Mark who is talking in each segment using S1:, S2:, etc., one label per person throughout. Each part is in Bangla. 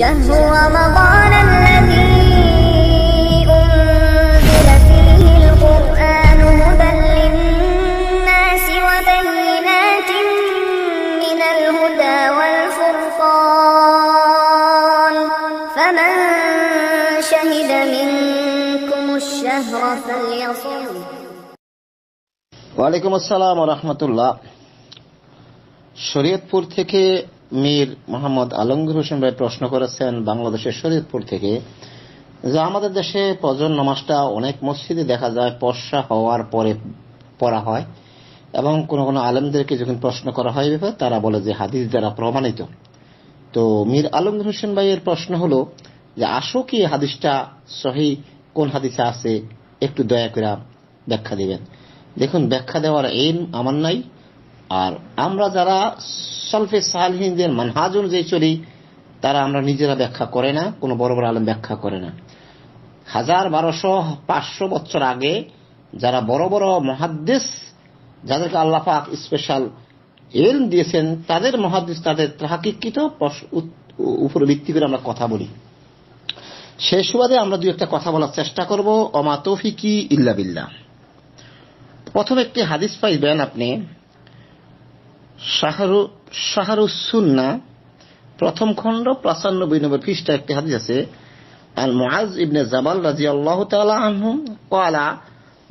S1: شهر رمضان الذي أنزل فيه القرآن هدى للناس وبينات من الهدى والفرقان فمن شهد منكم الشهر فليصم وعليكم السلام ورحمة الله শরীয়তপুর থেকে মীর মোহাম্মদ আলমগীর হোসেন ভাই প্রশ্ন করেছেন বাংলাদেশের শরীরপুর থেকে যে আমাদের দেশে পজন নামাজটা অনেক মসজিদে দেখা যায় পর্ষা হওয়ার পরে পড়া হয় এবং কোনো কোনো আলমদেরকে যখন প্রশ্ন করা হয় ব্যাপারে তারা বলে যে হাদিস দ্বারা প্রমাণিত তো মীর আলমগীর হোসেন ভাইয়ের প্রশ্ন হলো যে আসো কি হাদিসটা সহি কোন হাদিসে আছে একটু দয়া করে ব্যাখ্যা দিবেন দেখুন ব্যাখ্যা দেওয়ার এম আমার নাই আর আমরা যারা সলফে সালহীনদের মানহাজ অনুযায়ী চলি তারা আমরা নিজেরা ব্যাখ্যা করে না কোনো বড় বড় আলম ব্যাখ্যা করে না হাজার বারোশো পাঁচশো বছর আগে যারা বড় বড় মহাদ্দেশ যাদেরকে আল্লাহ পাক স্পেশাল এলম দিয়েছেন তাদের মহাদ্দেশ তাদের তাহাকিকৃত উপর ভিত্তি করে আমরা কথা বলি সে সুবাদে আমরা দু একটা কথা বলার চেষ্টা করব অমাতফিকি ইল্লা বিল্লাহ প্রথম একটি হাদিস পাইবেন আপনি শাহরু প্রথম খণ্ড পঁচানব্বই নম্বর একটি হাদিস আছে আল ইবনে রাজি আল্লাহ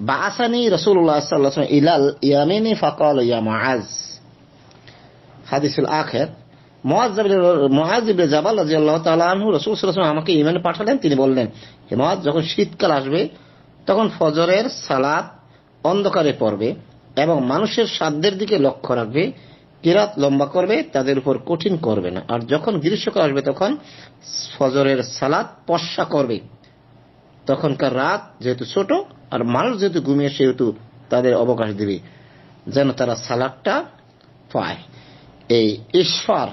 S1: বাসানি ইলাল ইয়ামিনি ইয়া হাদিসুল ইবনে আনহু আমাকে ইমানে পাঠালেন তিনি বললেন হে যখন শীতকাল আসবে তখন ফজরের সালাদ অন্ধকারে পড়বে এবং মানুষের সাধ্যের দিকে লক্ষ্য রাখবে কিরাত লম্বা করবে তাদের উপর কঠিন করবে না আর যখন গ্রীষ্মকাল আসবে তখন ফজরের সালাদ পশা করবে তখনকার রাত যেহেতু ছোট আর মানুষ যেহেতু ঘুমিয়ে সেহেতু তাদের অবকাশ দেবে যেন তারা সালাদটা পায় এই ঈশ্বর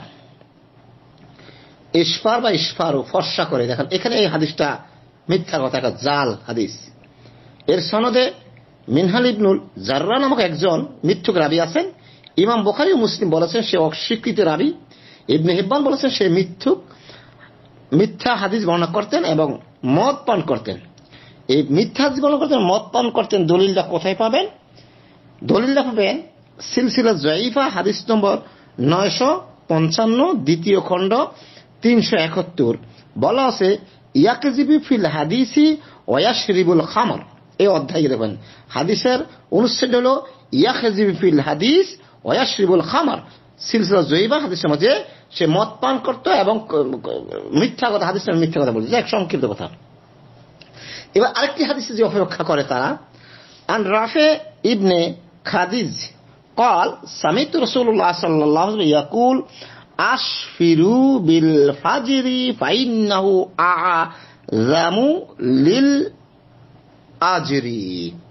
S1: ইস্পার বা ও ফর্সা করে দেখেন এখানে এই হাদিসটা মিথ্যা কথা একটা জাল হাদিস এর সনদে মিনহাল ইবনুল জাররা নামক একজন মিথ্যুক রাবি আছেন ইমাম বোখারি মুসলিম বলেছেন সে অস্বীকৃত রাবি ইবনে হিব্বান বলেছেন সে মিথ্যুক মিথ্যা হাদিস বর্ণনা করতেন এবং মদ পান করতেন এই মিথ্যা হাদিস বর্ণনা করতেন মদ পান করতেন দলিলটা কোথায় পাবেন দলিলটা পাবেন সিলসিলা জয়ীফা হাদিস নম্বর নয়শো পঞ্চান্ন দ্বিতীয় খণ্ড তিনশো একাত্তর বলা আছে ইয়াকজিবি ফিল হাদিসি রিবুল খামর এই অধ্যায় দেখবেন হাদিসের অনুচ্ছেদ হল ইয়াকজিবি ফিল হাদিস অয়াশ্রীবুল খামার সিলসিলা জৈবা হাদিসের মাঝে সে মত পান করতো এবং মিথ্যা কথা হাদিসের মিথ্যা কথা বলছে এক সংক্ষিপ্ত কথা এবার আরেকটি হাদিসে যে অপেক্ষা করে তারা আন রাফে ইবনে খাদিজ কল সামিত রসুল্লাহ الله ইয়াকুল الله عليه وسلم يقول أشفروا بالفجر فإنه أعظم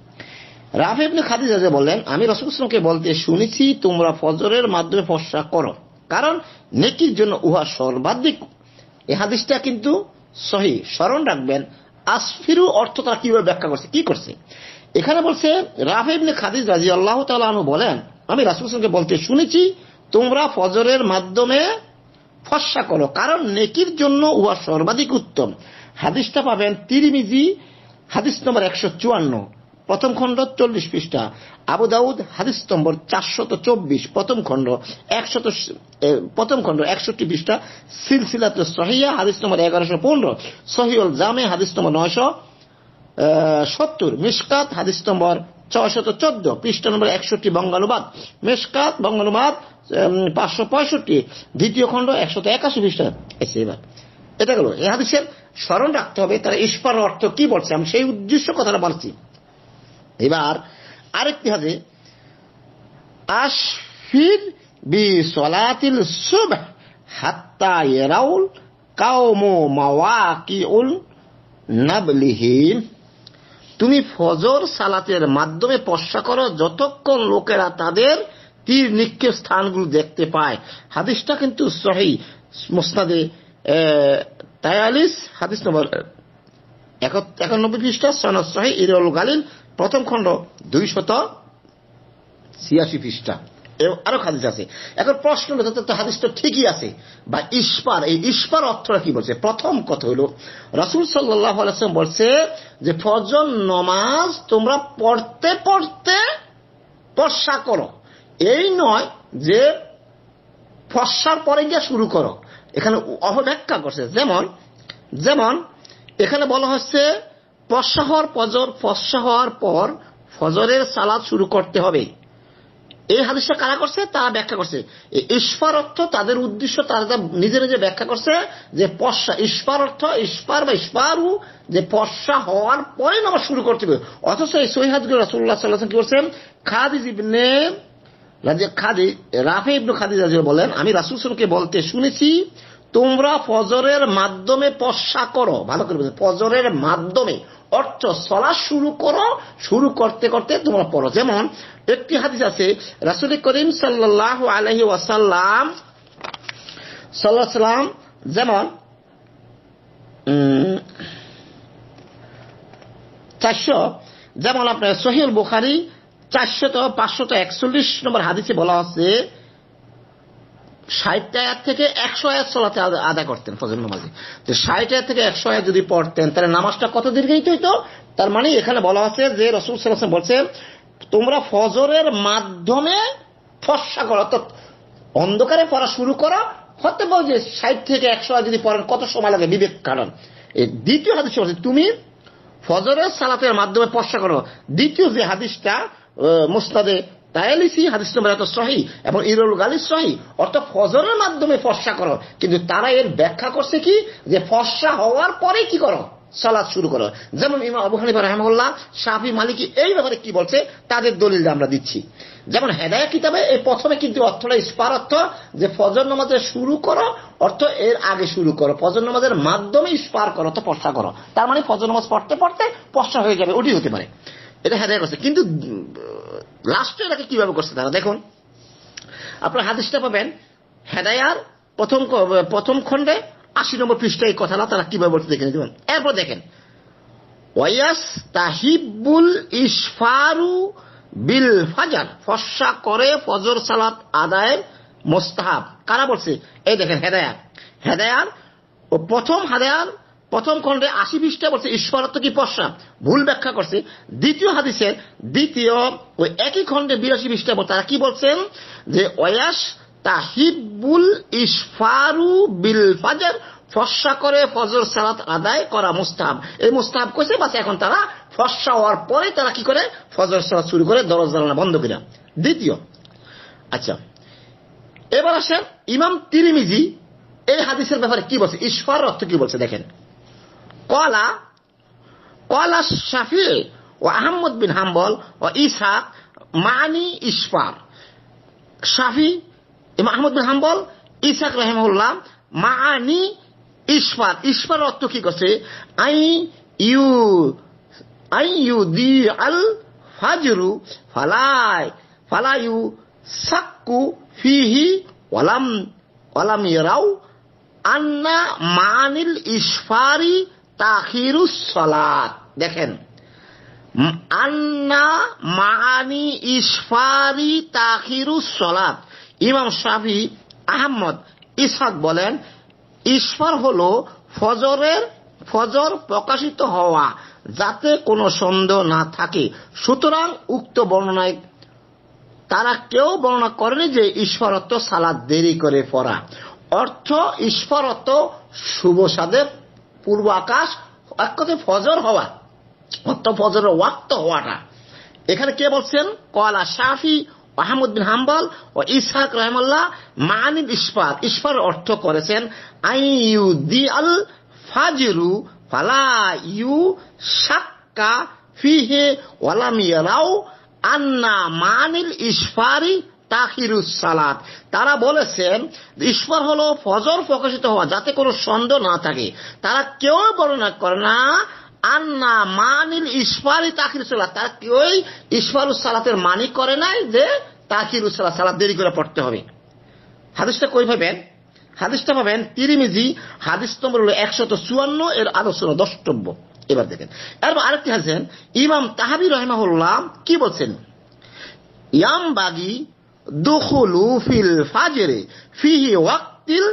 S1: রাফ ইবনে খাদিজা যে বললেন আমি রসুলকে বলতে শুনেছি তোমরা ফজরের মাধ্যমে ফসা করো কারণ নেকির জন্য উহা সর্বাধিক এ হাদিসটা কিন্তু সহি স্মরণ রাখবেন আসফিরু অর্থ তারা কিভাবে ব্যাখ্যা করছে কি করছে এখানে বলছে রাফেবনে ইবনে খাদিজ রাজি আল্লাহ তালু বলেন আমি রাসুলকে বলতে শুনেছি তোমরা ফজরের মাধ্যমে ফসা করো কারণ নেকির জন্য উহা সর্বাধিক উত্তম হাদিসটা পাবেন তিরিমিজি হাদিস নম্বর একশো চুয়ান্ন প্রথম খণ্ড চল্লিশ পৃষ্ঠা আবু দাউদ হাদিস নম্বর চারশত চব্বিশ প্রথম খণ্ড একশত প্রথম খণ্ড একষট্টি পৃষ্ঠা সিলসিলাত সহিয়া হাদিস নম্বর এগারোশো পনেরো সহিউল জামে হাদিস নম্বর নয়শ সত্তর মিসকাত হাদিস নম্বর ছয়শত চোদ্দ পৃষ্ঠা নম্বর একষট্টি বঙ্গানুবাদ মিসকাত বঙ্গানুবাদ পাঁচশো পঁয়ষট্টি দ্বিতীয় খণ্ড একশত একাশি পৃষ্ঠা এবার এটা গেল এ হাদিসের স্মরণ রাখতে হবে তারা ইস্পার অর্থ কি বলছে আমি সেই উদ্দেশ্য কথাটা বলছি এবার আরেকটি হবে আশফির বি সলাতিল সুবহ হাত্তা ইয়ারাউল কাওমু মাওয়াকিউল নাবলিহিম তুমি ফজর সালাতের মাধ্যমে পশ্চা করো যতক্ষণ লোকেরা তাদের তীর নিক্ষেপ স্থানগুলো দেখতে পায় হাদিসটা কিন্তু সহি মুসনাদে তায়ালিশ হাদিস নম্বর একানব্বই পৃষ্ঠা সনসহে শাহী ইরুল প্রথম খণ্ড শত ছিয়াশি পৃষ্ঠা আরো হাদিস আছে এখন প্রশ্ন হাদিস তো ঠিকই আছে বা ইস্পার এই ইস্পার অর্থটা কি বলছে প্রথম কথা হলো রাসুল সাল্লাহ বলছে যে ফজর নমাজ তোমরা পড়তে পড়তে ফসা করো এই নয় যে ফর্সার পরে গিয়ে শুরু করো এখানে অপব্যাখ্যা করছে যেমন যেমন এখানে বলা হচ্ছে পশ্চা হওয়ার ফজর ফসা হওয়ার পর ফজরের সালাদ শুরু করতে হবে এই হাদিসটা কারা করছে তারা ব্যাখ্যা করছে ঈশ্বর অর্থ তাদের উদ্দেশ্য তারা নিজে নিজে ব্যাখ্যা করছে যে পশ্চা ঈশ্বর অর্থ ঈশ্বর বা ইস্পারু যে পশ্চা হওয়ার পরে নামাজ শুরু করতে হবে অথচ এই সৈহাদ রাসুল্লাহ সাল্লাহ কি করছেন খাদিজ ইবনে খাদি রাফে ইবনু খাদিজ বলেন আমি রাসুল সালকে বলতে শুনেছি তোমরা ফজরের মাধ্যমে পশা করো ভালো করে ফজরের মাধ্যমে অর্থ চলা শুরু করো শুরু করতে করতে তোমরা পড়ো যেমন একটি হাদিস আছে রাসুল করিম সাল্লাহ আলহি ওয়াসাল্লাম সাল্লাহাম যেমন চারশো যেমন আপনার সহিল বুখারি পাঁচশো তো একচল্লিশ নম্বর হাদিসে বলা হচ্ছে ষাট আয়াত থেকে একশো আয়াত সলাতে আদা করতেন ফজর নামাজে তো ষাট আয়াত থেকে একশো আয়াত যদি পড়তেন তাহলে নামাজটা কত দীর্ঘায়িত হইতো তার মানে এখানে বলা আছে যে রসুল বলছে তোমরা ফজরের মাধ্যমে করো অর্থাৎ অন্ধকারে পড়া শুরু করো হতে পারো যে ষাট থেকে একশো আয়াত যদি পড়েন কত সময় লাগে বিবেক কারণ এই দ্বিতীয় হাদিস বলছে তুমি ফজরের সালাতের মাধ্যমে ফর্সা করো দ্বিতীয় যে হাদিসটা মুস্তাদে তাইলেসি হাদিস নম্বর এত সহি এবং ইরুল গালিস সহি অর্থাৎ ফজরের মাধ্যমে ফর্সা করো কিন্তু তারা এর ব্যাখ্যা করছে কি যে ফর্সা হওয়ার পরে কি করো সালাদ শুরু করো যেমন ইমা আবু হানিফা রহমুল্লাহ শাহি মালিকি এই ব্যাপারে কি বলছে তাদের দলিল আমরা দিচ্ছি যেমন হেদায়া কিতাবে এই প্রথমে কিন্তু অর্থটা স্পার অর্থ যে ফজর নামাজের শুরু করো অর্থ এর আগে শুরু করো ফজর নমাজের মাধ্যমে স্পার করো তো পর্ষা করো তার মানে ফজর নমাজ পড়তে পড়তে পর্ষা হয়ে যাবে ওটি হতে পারে এটা হেদায় হ্যাঁ, করছে কিন্তু লাস্ট এটাকে কিভাবে করছে তারা দেখুন আপনার হাদিসটা পাবেন হেদায়ার প্রথম প্রথম খণ্ডে আশি নম্বর পৃষ্ঠায় এই কথাটা তারা কিভাবে বলতে দেখে নিতে এরপর দেখেন ওয়াস তাহিবুল ইসফারু বিল ফাজার ফসা করে ফজর সালাত আদায়ের মোস্তাহাব কারা বলছে এই দেখেন হেদায়ার হেদায়ার ও প্রথম হেদায়ার প্রথম খণ্ডে আশি পৃষ্ঠা বলছে ঈশ্বরত্ব কি পশ্চাপ ভুল ব্যাখ্যা করছে দ্বিতীয় হাদিসের দ্বিতীয় ওই একই খণ্ডে বিরাশি পৃষ্ঠা তারা কি বলছেন যে অয়াস তাহিবুল ইসফারু বিল ফাজার ফসা করে ফজর সালাত আদায় করা মুস্তাহাব এই মুস্তাহাব কইছে বাস এখন তারা ফসা হওয়ার পরে তারা কি করে ফজর সালাত শুরু করে দরজ জ্বালানা বন্ধ করে দ্বিতীয় আচ্ছা এবার আসেন ইমাম তিরিমিজি এই হাদিসের ব্যাপারে কি বলছে ঈশ্বর অর্থ কি বলছে দেখেন কলা قال الشافعي وأحمد بن হাম্বল وإسحاق معني إشفار شافعي ইমাম আহমদ বিন হাম্বল ইসাক রহেমুল্লাহ মানি ইসফার ইসফার অর্থ কি করছে আই ইউ আই ইউ দি আল ফাজরু ফালাই ফালাইউ সাক্কু ফিহি ওলাম ওলাম ইরাউ আন্না মানিল ইসফারি তাহিরুসলাত দেখেন আন্না মাহানি ইসফারি সলাত ইমাম শাফি আহমদ ইসাদ বলেন ঈশ্বর হল ফজরের ফজর প্রকাশিত হওয়া যাতে কোনো সন্দেহ না থাকে সুতরাং উক্ত বর্ণনায় তারা কেউ বর্ণনা করেনি যে ঈশ্বরত্ব সালাদ দেরি করে পড়া অর্থ ঈশ্বরত্ব শুভ সাদের পূর্ব আকাশ এক কথায় ফজর হওয়া অর্থ ফজর ওয়াক্ত হওয়াটা এখানে কে বলছেন কলা শাফি আহমদ বিন হাম্বল ও ইসহাক রহমাল্লাহ মানিদ ইস্পাত ইস্পার অর্থ করেছেন আই ইউ দি আল ফাজিরু ফালা ইউ শাক্কা ফিহে ওয়ালামিয়া রাও আন্না মানিল ইসফারি তাহিরুস সালাত তারা বলেছেন ঈশ্বর হল ফজর প্রকাশিত হওয়া যাতে কোনো সন্দেহ না থাকে তারা কেউ বর্ণনা করে না আন্না মানিল ঈশ্বরই তাকির সালাত তারা কেউই ইসফার সালাতের মানি করে নাই যে তাকির সালাত সালাত দেরি করে পড়তে হবে হাদিসটা কই পাবেন হাদিসটা পাবেন তিরিমিজি হাদিস নম্বর হল একশত চুয়ান্ন এর আলোচনা দ্রষ্টব্য এবার দেখেন এরপর আরেকটি হাসেন ইমাম তাহাবি রহমা কি বলছেন ইয়াম বাগি দুখুলু ফিল ফাজরে ফিহি ওয়াক্তিল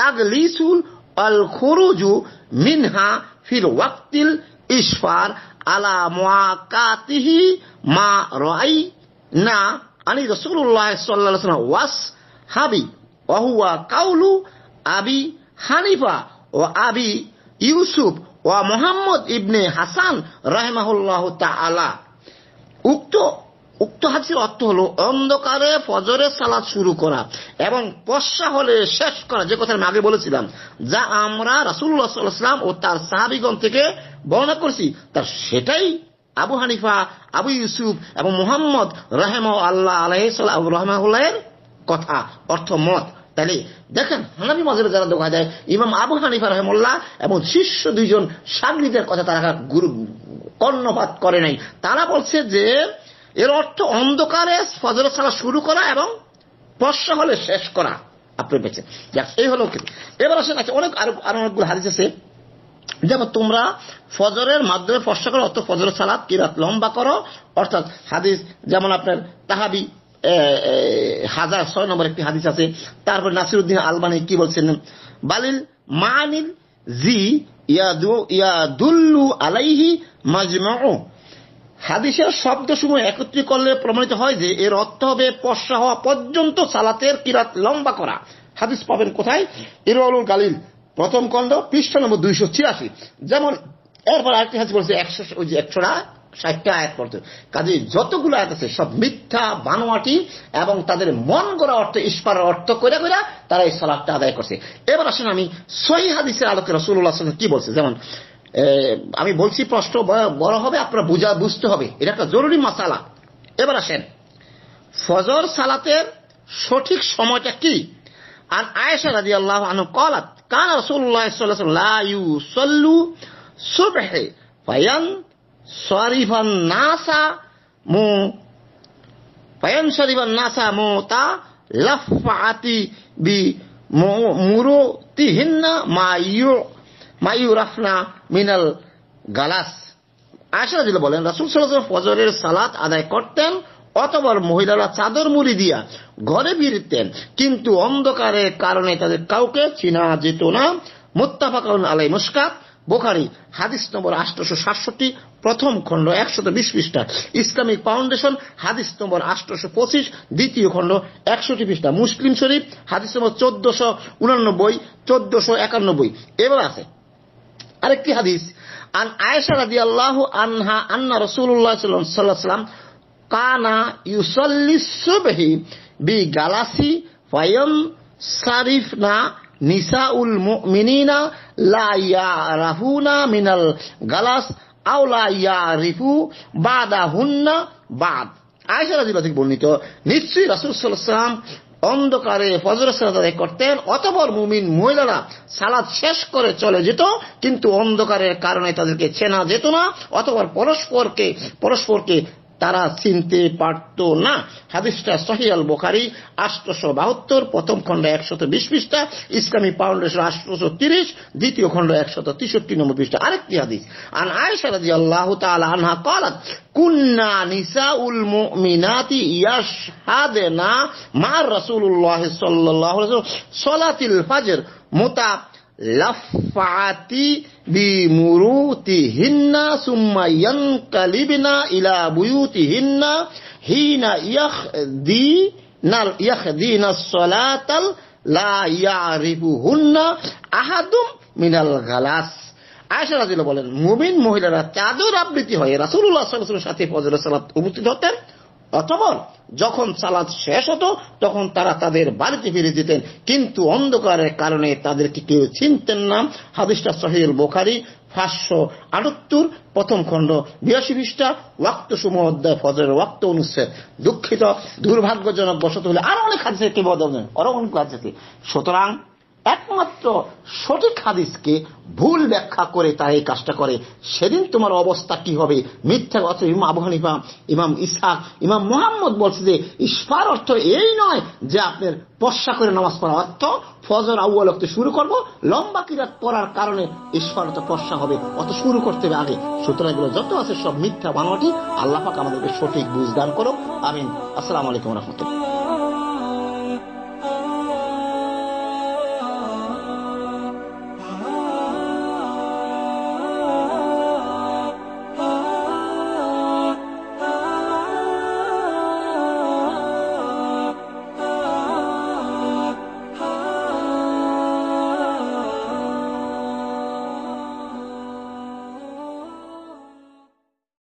S1: তাগলিসুল আল খুরুজু মিনহা ফিল ওয়াক্তিল ইশফার আলা মুআকাতিহি মা রাই না আনি রাসূলুল্লাহ সাল্লাল্লাহু আলাইহি ওয়াস হাবি ওয়া হুয়া কাউলু আবি হানিফা ও আবি ইউসুফ ও মোহাম্মদ ইবনে হাসান রাহমাহুল্লাহ তাআলা উক্ত উক্ত হাদিসের অর্থ হল অন্ধকারে ফজরের সালাদ শুরু করা এবং পশ্চা হলে শেষ করা যে কথা আমি আগে বলেছিলাম যা আমরা রাসুল্লাহাম ও তার সাহাবিগণ থেকে বর্ণনা করছি তার সেটাই আবু হানিফা আবু ইউসুফ এবং মোহাম্মদ রহেম আল্লাহ আলহ রহমাউল্লাহের কথা অর্থ মত তাহলে দেখেন হানাবি মজরে যারা দেখা যায় ইমাম আবু হানিফা রহমুল্লাহ এবং শিষ্য দুইজন সাগরিদের কথা তারা গুরু কর্ণপাত করে নাই তারা বলছে যে এর অর্থ অন্ধকারে ফজরের সালা শুরু করা এবং বর্ষা হলে শেষ করা আপনি বেঁচে এই হলো এবার আসেন আছে আচ্ছা, অনেক আরো আরো অনেকগুলো হাদিস আছে যেমন তোমরা ফজরের মাধ্যমে ফর্সা করো অর্থ ফজরের সালাদ কিরাত লম্বা করো অর্থাৎ হাদিস যেমন আপনার তাহাবি হাজার ছয় নম্বর একটি হাদিস আছে তারপর নাসিরুদ্দিন আলবানি কি বলছেন বালিল মানিল জি ইয়াদুল্লু আলাইহি মাজমাউ হাদিসের শব্দ সময় একত্রিত করলে প্রমাণিত হয় যে এর অর্থ হবে পশ্চা হওয়া পর্যন্ত সালাতের কিরাত লম্বা করা হাদিস পাবেন কোথায় ইরওয়ালুল গালিল প্রথম খণ্ড পৃষ্ঠ নম্বর দুইশো ছিয়াশি যেমন এরপর আরেকটি হাদিস বলছে একশো ওই যে একশোটা ষাটটা আয়াত পড়তে কাজে যতগুলো আয়াত আছে সব মিথ্যা বানোয়াটি এবং তাদের মন গড়া অর্থ ইস্পার অর্থ করে করে তারা এই সালাদটা আদায় করছে এবার আসেন আমি সহি হাদিসের আলোকে রসুল্লাহ কি বলছে যেমন আমি বলছি প্রশ্ন বড় হবে আপনারা বুঝা বুঝতে হবে এটা একটা জরুরি মশালা এবার আসেন ফজর সালাতের সঠিক সময়টা কি আর আয়েশা রাজি আল্লাহ আনু কলাত কান রসুল্লাহ লাইউ সল্লু সুবহে ফায়ান সরিফান নাসা মু ফায়ান সরিফান নাসা মু তা লাফাতি বি মুরুতিহিন্না মায়ু মায়ু মায়ুরাফনা মিনাল গালাস আশা দিল বলেন রাসুল সাল্লাহ ফজরের সালাত আদায় করতেন অথবা মহিলারা চাদর মুড়ি দিয়া ঘরে ফিরতেন কিন্তু অন্ধকারের কারণে তাদের কাউকে চিনা যেত না মোত্তাফাকাউন আলাই মুস্কাত বোখারি হাদিস নম্বর আষ্টশো সাতষট্টি প্রথম খণ্ড একশত বিশ পৃষ্ঠা ইসলামিক ফাউন্ডেশন হাদিস নম্বর আষ্টশো পঁচিশ দ্বিতীয় খণ্ড একষট্টি পৃষ্ঠা মুসলিম শরীফ হাদিস নম্বর চোদ্দশো উনানব্বই চোদ্দশো একানব্বই এবার আছে আরেকটি হাদিস আন আয়েশা রাদি আল্লাহ আনহা আন্না রসুল্লাহ সাল্লাম কানা ইউসল্লি বি গালাসি ফয়ম সারিফ না নিসা উল মিনিনা রাহুনা মিনাল গালাস আওলা রিফু বাদা হুন্না বাদ আয়সা রাজি থেকে বর্ণিত নিশ্চয়ই রাসুল সাল্লাম অন্ধকারে ফজর সালাদ করতেন অতপর মুমিন মহিলারা সালাদ শেষ করে চলে যেত কিন্তু অন্ধকারের কারণে তাদেরকে চেনা যেত না অতপর পরস্পরকে পরস্পরকে তারা চিনতে পারত না হাদিসটা সহিয়াল বোখারি আষ্টশো বাহাত্তর প্রথম খণ্ড একশত বিশ পৃষ্ঠা ইসলামী ফাউন্ডেশন আষ্টশো তিরিশ দ্বিতীয় খণ্ড একশত তেষট্টি নম্বর পৃষ্ঠা আরেকটি হাদিস আন আয়সা রাজি আল্লাহ আনহা কলাত কুন্না নিসা উল মিনাতি ইয়াস হাদে না মার রসুল্লাহ সাল্লাহ সলাতিল ফাজের মোতা লাফাতি বিমুরুতিহিন্না সুম্মা ইয়ানকালিবনা ইলা বুয়ুতিহিন্না হিনা ইয়াখদি নাল ইয়াখদিনা সলাতাল লা ইয়ারিফুহুন্না আহাদুম মিনাল গালাস আয়েশা রাজিল বলেন মুমিন মহিলারা চাদর আবৃত্তি হয়ে রাসুল্লাহ সাথে ফজরের সালাত উপস্থিত হতেন অতঃপর যখন সালাদ শেষ হতো তখন তারা তাদের বাড়িতে ফিরে যেতেন কিন্তু অন্ধকারের কারণে তাদেরকে কেউ চিনতেন না হাদিসটা সহিল বোখারি পাঁচশো আটাত্তর প্রথম খণ্ড বিরাশি পৃষ্ঠা ওয়াক্ত সমূহ অধ্যায় ফজরের ওয়াক্ত অনুচ্ছেদ দুঃখিত দুর্ভাগ্যজনক বসত হলে আরো অনেক হাদিসে কি বদল আরো অনেক হাদিসে সুতরাং একমাত্র সঠিক হাদিসকে ভুল ব্যাখ্যা করে তার এই কাজটা করে সেদিন তোমার অবস্থা কি হবে মিথ্যা কথা ইমাম আবু হানিফা ইমাম ইসহাক ইমাম মোহাম্মদ বলছে যে ইসফার অর্থ এই নয় যে আপনার পশ্চা করে নামাজ পড়া অর্থ ফজর আউ্বাল অক্ত শুরু করব লম্বা কিরাত পড়ার কারণে অর্থ পশ্চা হবে অত শুরু করতে হবে আগে সুতরাং এগুলো যত আছে সব মিথ্যা বানোয়াটি আল্লাহ পাক আমাদেরকে সঠিক বুঝদান করো আমিন আসসালামু আলাইকুম রহমতুল্লাহ